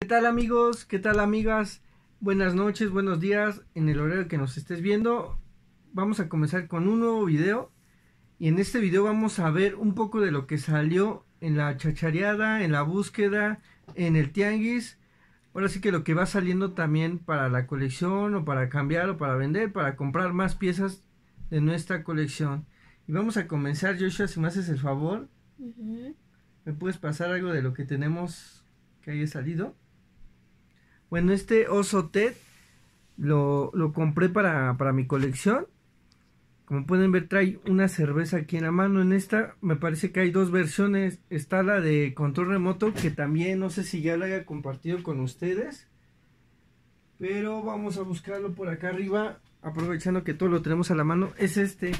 ¿Qué tal amigos? ¿Qué tal amigas? Buenas noches, buenos días en el horario que nos estés viendo. Vamos a comenzar con un nuevo video y en este video vamos a ver un poco de lo que salió en la chachareada, en la búsqueda, en el tianguis. Ahora sí que lo que va saliendo también para la colección o para cambiar o para vender, para comprar más piezas de nuestra colección. Y vamos a comenzar, Joshua, si me haces el favor. ¿Me puedes pasar algo de lo que tenemos que haya salido? Bueno, este oso Ted lo, lo compré para, para, mi colección. Como pueden ver, trae una cerveza aquí en la mano. En esta me parece que hay dos versiones. Está la de control remoto, que también no sé si ya la haya compartido con ustedes. Pero vamos a buscarlo por acá arriba, aprovechando que todo lo tenemos a la mano. Es este.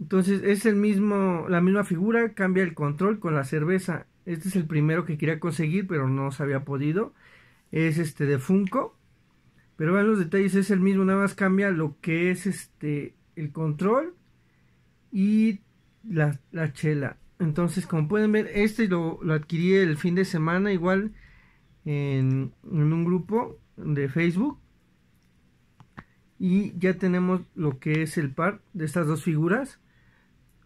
Entonces es el mismo, la misma figura, cambia el control con la cerveza. Este es el primero que quería conseguir, pero no se había podido es este de Funko. Pero vean los detalles, es el mismo, nada más cambia lo que es este el control y la, chela. Entonces, como pueden ver, este lo, lo adquirí el fin de semana, igual en, en, un grupo de Facebook. Y ya tenemos lo que es el par de estas dos figuras.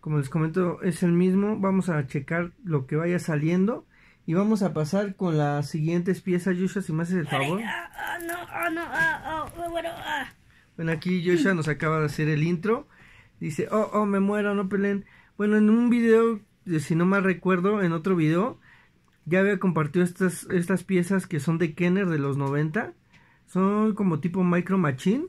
Como les comento, es el mismo. Vamos a checar lo que vaya saliendo. Y vamos a pasar con las siguientes piezas, Yusha, si me haces el favor. Ah, ah, ah, bueno, aquí Yusha nos acaba de hacer el intro. Dice, oh, oh, me muero, no peleen. Bueno, en un video, eh, si no mal recuerdo, en otro video, ya había compartido estas, estas piezas que son de Kenner de los 90. Son como tipo Micro Machine.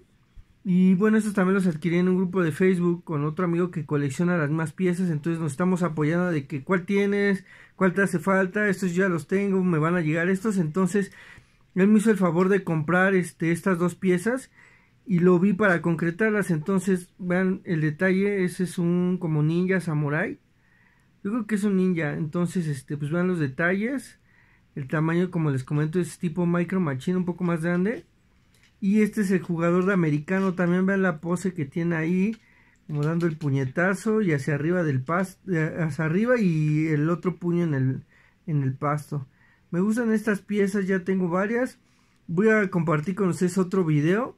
Y bueno, estos también los adquirí en un grupo de Facebook con otro amigo que colecciona las más piezas, entonces nos estamos apoyando de que cuál tienes, cuál te hace falta, estos ya los tengo, me van a llegar estos, entonces él me hizo el favor de comprar este, estas dos piezas y lo vi para concretarlas, entonces vean el detalle, ese es un como ninja samurai, yo creo que es un ninja, entonces este, pues vean los detalles, el tamaño como les comento es tipo micro machine un poco más grande y este es el jugador de americano. También vean la pose que tiene ahí. Como dando el puñetazo y hacia arriba del pasto. Eh, hacia arriba y el otro puño en el, en el pasto. Me gustan estas piezas. Ya tengo varias. Voy a compartir con ustedes otro video.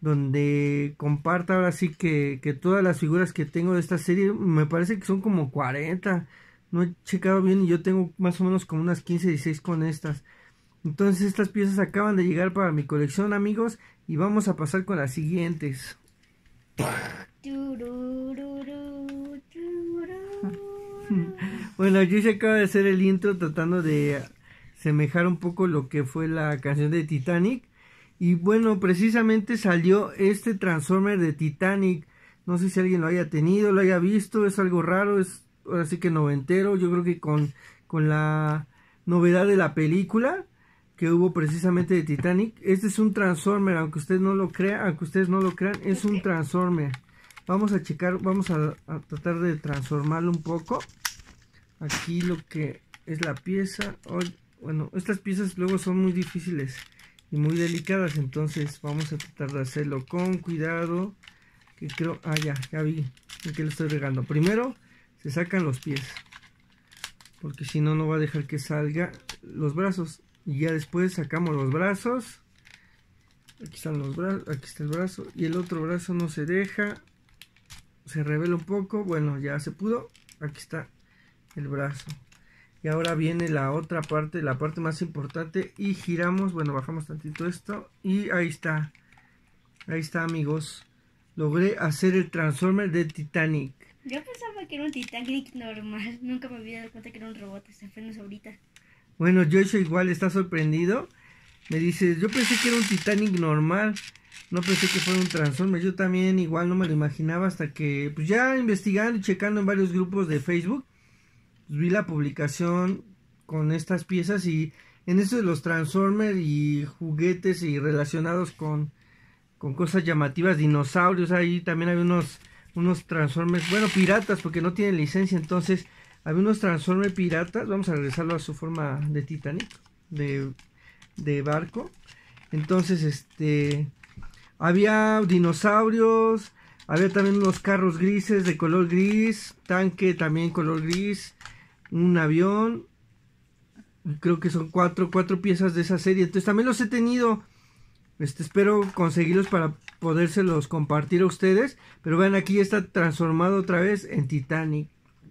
Donde comparta ahora sí que, que todas las figuras que tengo de esta serie. Me parece que son como 40. No he checado bien y yo tengo más o menos como unas 15, 16 con estas. Entonces estas piezas acaban de llegar para mi colección amigos y vamos a pasar con las siguientes. Bueno, yo se acaba de hacer el intro tratando de semejar un poco lo que fue la canción de Titanic. Y bueno, precisamente salió este Transformer de Titanic. No sé si alguien lo haya tenido, lo haya visto, es algo raro, es ahora sí que noventero. Yo creo que con, con la novedad de la película que hubo precisamente de Titanic. Este es un Transformer, aunque usted no lo crea, aunque ustedes no lo crean, es un Transformer. Vamos a checar, vamos a, tratar de transformarlo un poco. Aquí lo que es la pieza. Bueno, estas piezas luego son muy difíciles y muy delicadas, entonces vamos a tratar de hacerlo con cuidado. Que creo, ah ya, ya vi que lo estoy regando. Primero se sacan los pies, porque si no, no va a dejar que salga los brazos y ya después sacamos los brazos aquí están los brazos aquí está el brazo y el otro brazo no se deja se revela un poco bueno ya se pudo aquí está el brazo y ahora viene la otra parte la parte más importante y giramos bueno bajamos tantito esto y ahí está ahí está amigos logré hacer el transformer de Titanic yo pensaba que era un Titanic normal nunca me había dado cuenta que era un robot ahorita bueno, Joshua igual está sorprendido. Me dice, yo pensé que era un Titanic normal. No pensé que fuera un Transformer. Yo también igual no me lo imaginaba hasta que, pues ya investigando y checando en varios grupos de Facebook, pues, vi la publicación con estas piezas y en eso de los Transformers y juguetes y relacionados con, con cosas llamativas, dinosaurios. Ahí también hay unos, unos Transformers, bueno, piratas porque no tienen licencia. Entonces había unos Transformers piratas, vamos a regresarlo a su forma de Titanic, de, barco. Entonces, este, había dinosaurios, había también unos carros grises de color gris, tanque también color gris, un avión. Creo que son cuatro, piezas de esa serie. Entonces también los he tenido. Este, espero conseguirlos para podérselos compartir a ustedes. Pero vean, aquí está transformado otra vez en Titanic.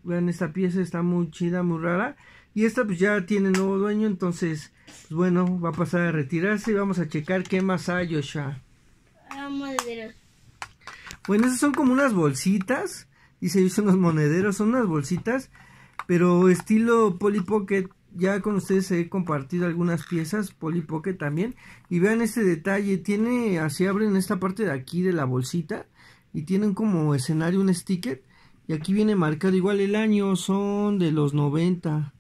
Vean, esta pieza está muy chida, muy rara. Y esta pues ya tiene nuevo dueño, entonces, pues, bueno, va a pasar a retirarse y vamos a checar qué más hay, Osha. Ah, bueno, esas son como unas bolsitas. Y se usan los monederos, son unas bolsitas, pero estilo Polly Pocket. Ya con ustedes he compartido algunas piezas, Polly Pocket también. Y vean este detalle, tiene, así abren esta parte de aquí de la bolsita y tienen como escenario un sticker y aquí viene marcado igual el año, son de los 90.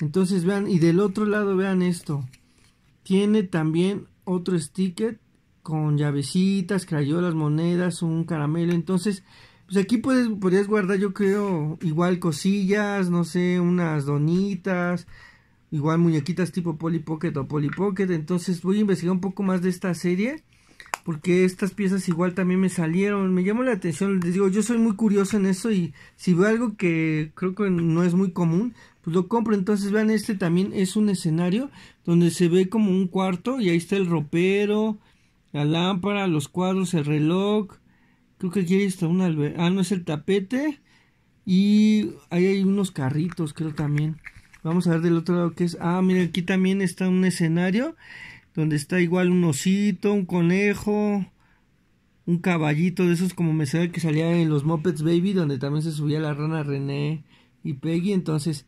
Entonces vean, y del otro lado vean esto. Tiene también otro sticker con llavecitas, crayolas, monedas, un caramelo. Entonces, pues aquí puedes, podrías guardar, yo creo, igual cosillas, no sé, unas donitas, igual muñequitas tipo poli Pocket o Polly Pocket. Entonces voy a investigar un poco más de esta serie porque estas piezas igual también me salieron, me llamó la atención, les digo, yo soy muy curioso en eso y si veo algo que creo que no es muy común, pues lo compro, entonces vean, este también es un escenario donde se ve como un cuarto y ahí está el ropero, la lámpara, los cuadros, el reloj, creo que aquí está un albergue, ah, no es el tapete y ahí hay unos carritos creo también. Vamos a ver del otro lado que es. Ah, mira, aquí también está un escenario donde está igual un osito, un conejo, un caballito de esos como me sale que salía en los Muppets Baby, donde también se subía la rana René y Peggy. Entonces,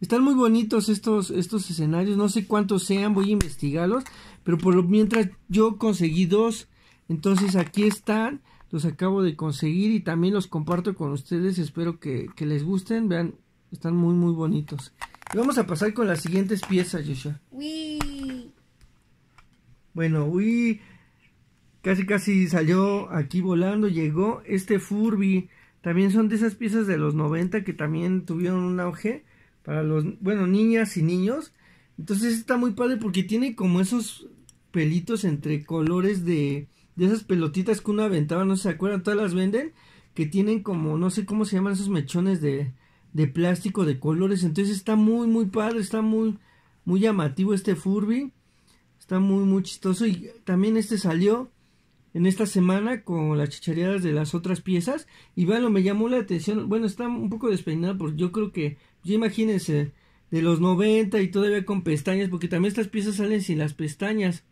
están muy bonitos estos, estos escenarios, no sé cuántos sean, voy a investigarlos, pero por lo mientras yo conseguí dos, entonces aquí están, los acabo de conseguir y también los comparto con ustedes, espero que, les gusten, vean, están muy muy bonitos. vamos a pasar con las siguientes piezas, Yusha bueno, uy, casi casi salió aquí volando, llegó este Furby. También son de esas piezas de los 90 que también tuvieron un auge para los, bueno, niñas y niños. Entonces está muy padre porque tiene como esos pelitos entre colores de, de esas pelotitas que uno aventaba, no se acuerdan, todas las venden, que tienen como, no sé cómo se llaman esos mechones de, de plástico de colores. Entonces está muy, muy padre, está muy, muy llamativo este Furby. Está muy, muy chistoso. Y también este salió en esta semana con las chichareadas de las otras piezas. Y bueno, me llamó la atención. Bueno, está un poco despeinado porque yo creo que, yo imagínense, de los 90 y todavía con pestañas, porque también estas piezas salen sin las pestañas.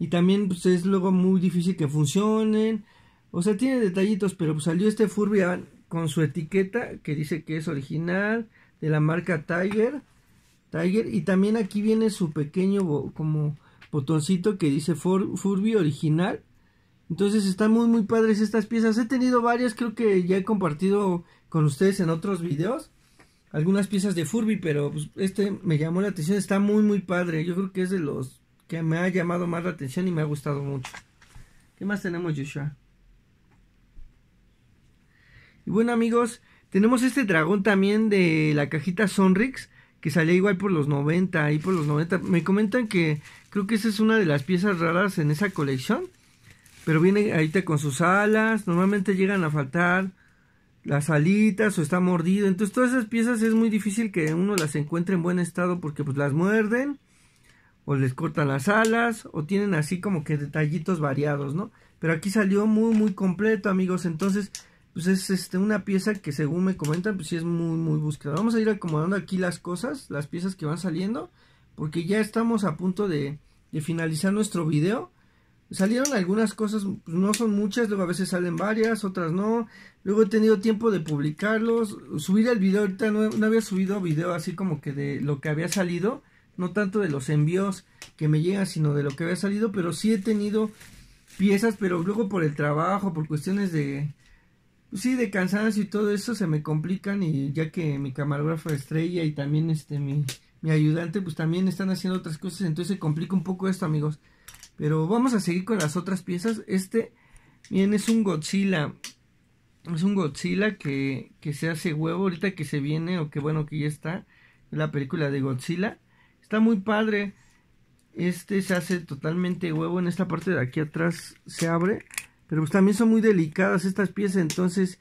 Y también pues, es luego muy difícil que funcionen. O sea, tiene detallitos, pero pues, salió este Furby con su etiqueta que dice que es original de la marca Tiger. Tiger. Y también aquí viene su pequeño como botoncito que dice Furby original. Entonces están muy muy padres estas piezas. He tenido varias, creo que ya he compartido con ustedes en otros videos. Algunas piezas de Furby, pero pues, este me llamó la atención. Está muy muy padre. Yo creo que es de los que me ha llamado más la atención y me ha gustado mucho. ¿Qué más tenemos, Joshua? Y bueno amigos, tenemos este dragón también de la cajita Sonrix que salía igual por los 90, ahí por los 90. Me comentan que creo que esa es una de las piezas raras en esa colección. Pero viene ahorita con sus alas, normalmente llegan a faltar las alitas o está mordido. Entonces todas esas piezas es muy difícil que uno las encuentre en buen estado porque pues las muerden o les cortan las alas o tienen así como que detallitos variados, ¿no? Pero aquí salió muy muy completo amigos. Entonces pues es este, una pieza que según me comentan, pues sí es muy, muy buscada. Vamos a ir acomodando aquí las cosas, las piezas que van saliendo, porque ya estamos a punto de, finalizar nuestro video. Salieron algunas cosas, pues, no son muchas, luego a veces salen varias, otras no. Luego he tenido tiempo de publicarlos, subir el video, ahorita no, no había subido video así como que de lo que había salido, no tanto de los envíos que me llegan, sino de lo que había salido, pero sí he tenido piezas, pero luego por el trabajo, por cuestiones de, sí, de cansancio y todo eso se me complican y ya que mi camarógrafo estrella y también este mi, mi ayudante pues también están haciendo otras cosas, entonces se complica un poco esto amigos. Pero vamos a seguir con las otras piezas. Este, bien es un Godzilla. Es un Godzilla que, que se hace huevo ahorita que se viene o que bueno que ya está. La película de Godzilla. Está muy padre. Este se hace totalmente huevo en esta parte de aquí atrás. Se abre pero pues también son muy delicadas estas piezas, entonces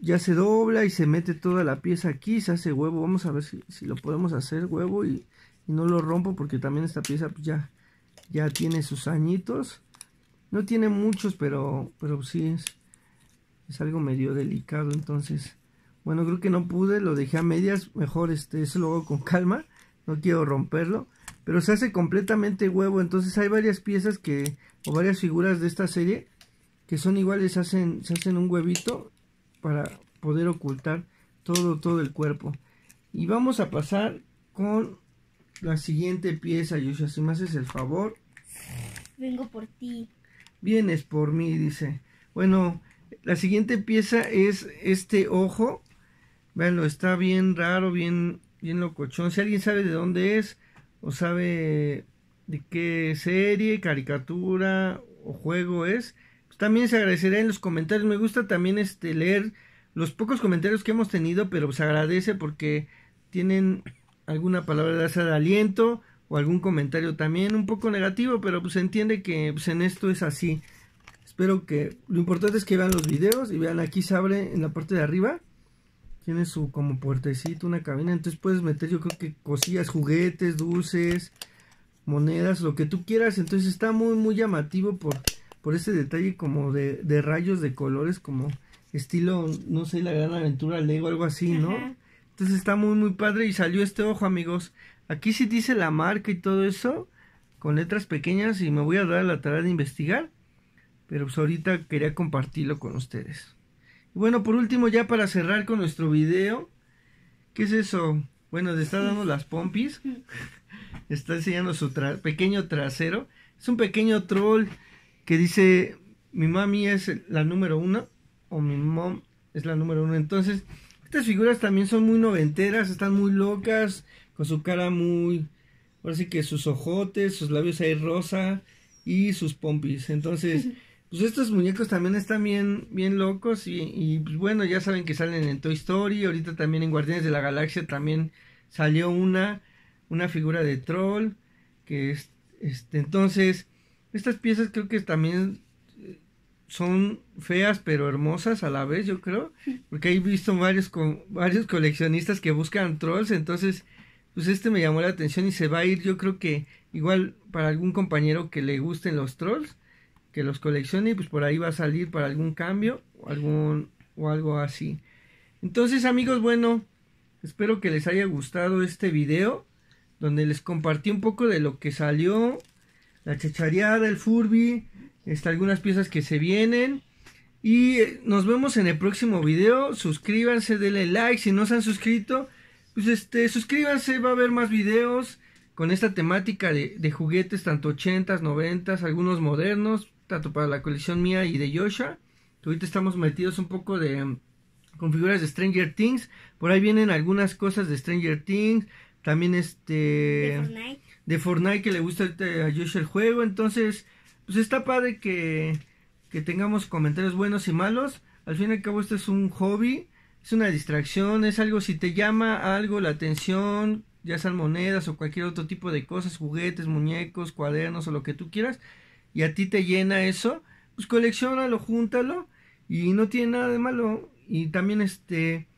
ya se dobla y se mete toda la pieza aquí, se hace huevo. Vamos a ver si, lo podemos hacer huevo y, no lo rompo porque también esta pieza pues, ya, ya tiene sus añitos. No tiene muchos, pero, pero sí es, es algo medio delicado. Entonces, bueno, creo que no pude, lo dejé a medias. Mejor este, eso lo hago con calma, no quiero romperlo. Pero se hace completamente huevo, entonces hay varias piezas que, o varias figuras de esta serie que son iguales, hacen, se hacen un huevito para poder ocultar todo, todo el cuerpo. Y vamos a pasar con la siguiente pieza, Yusha, si me haces el favor. Vengo por ti. Vienes por mí, dice. Bueno, la siguiente pieza es este ojo. Veanlo, está bien raro, bien, bien locochón. Si alguien sabe de dónde es, o sabe de qué serie, caricatura o juego es, también se agradecerá en los comentarios. Me gusta también este leer los pocos comentarios que hemos tenido, pero se agradece porque tienen alguna palabra de aliento o algún comentario también un poco negativo, pero pues se entiende que pues, en esto es así. Espero que lo importante es que vean los videos y vean aquí se abre en la parte de arriba. Tiene su como puertecito, una cabina, entonces puedes meter yo creo que cosillas, juguetes, dulces, monedas, lo que tú quieras. Entonces está muy muy llamativo por por ese detalle como de, rayos de colores, como estilo, no sé, la gran aventura Lego, algo así, ¿no? Entonces está muy, muy padre y salió este ojo, amigos. Aquí sí dice la marca y todo eso, con letras pequeñas y me voy a dar la tarea de investigar, pero pues ahorita quería compartirlo con ustedes. Y bueno, por último, ya para cerrar con nuestro video, ¿qué es eso? Bueno, le está dando las pompis, está enseñando su pequeño trasero, es un pequeño troll que dice, mi mami es la número uno, o mi mom es la número uno. Entonces, estas figuras también son muy noventeras, están muy locas, con su cara muy, ahora sí que sus ojotes, sus labios ahí rosa y sus pompis. Entonces, pues estos muñecos también están bien, bien locos y, y pues, bueno, ya saben que salen en Toy Story, ahorita también en Guardianes de la Galaxia también salió una, una figura de troll, que es, este, entonces, estas piezas creo que también eh, son feas pero hermosas a la vez, yo creo, porque he visto varios, varios coleccionistas que buscan trolls, entonces, pues este me llamó la atención y se va a ir, yo creo que igual para algún compañero que le gusten los trolls, que los coleccione y pues por ahí va a salir para algún cambio o, algún, o algo así. Entonces, amigos, bueno, espero que les haya gustado este video donde les compartí un poco de lo que salió la chachareada, el furby, está algunas piezas que se vienen. Y eh, nos vemos en el próximo video. Suscríbanse, denle like. Si no se han suscrito, pues este, suscríbanse, va a haber más videos con esta temática de, juguetes, tanto 80s, 90s, algunos modernos, tanto para la colección mía y de Yosha. Ahorita estamos metidos un poco de mm, con figuras de Stranger Things. Por ahí vienen algunas cosas de Stranger Things. También este de Fortnite que le gusta a Josh el juego. Entonces, pues está padre que, que tengamos comentarios buenos y malos. Al fin y al cabo, esto es un hobby, es una distracción, es algo, si te llama algo la atención, ya sean monedas o cualquier otro tipo de cosas, juguetes, muñecos, cuadernos o lo que tú quieras, y a ti te llena eso, pues coleccionalo, júntalo, y no tiene nada de malo. Y también este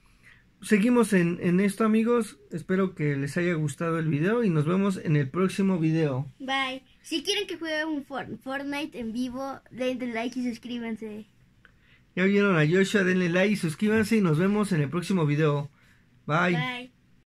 seguimos en, en esto amigos. Espero que les haya gustado el video y nos vemos en el próximo video. Bye. Si quieren que juegue un Fortnite en vivo, denle like y suscríbanse. Ya vieron a Joshua, denle like y suscríbanse y nos vemos en el próximo video. Bye. Bye.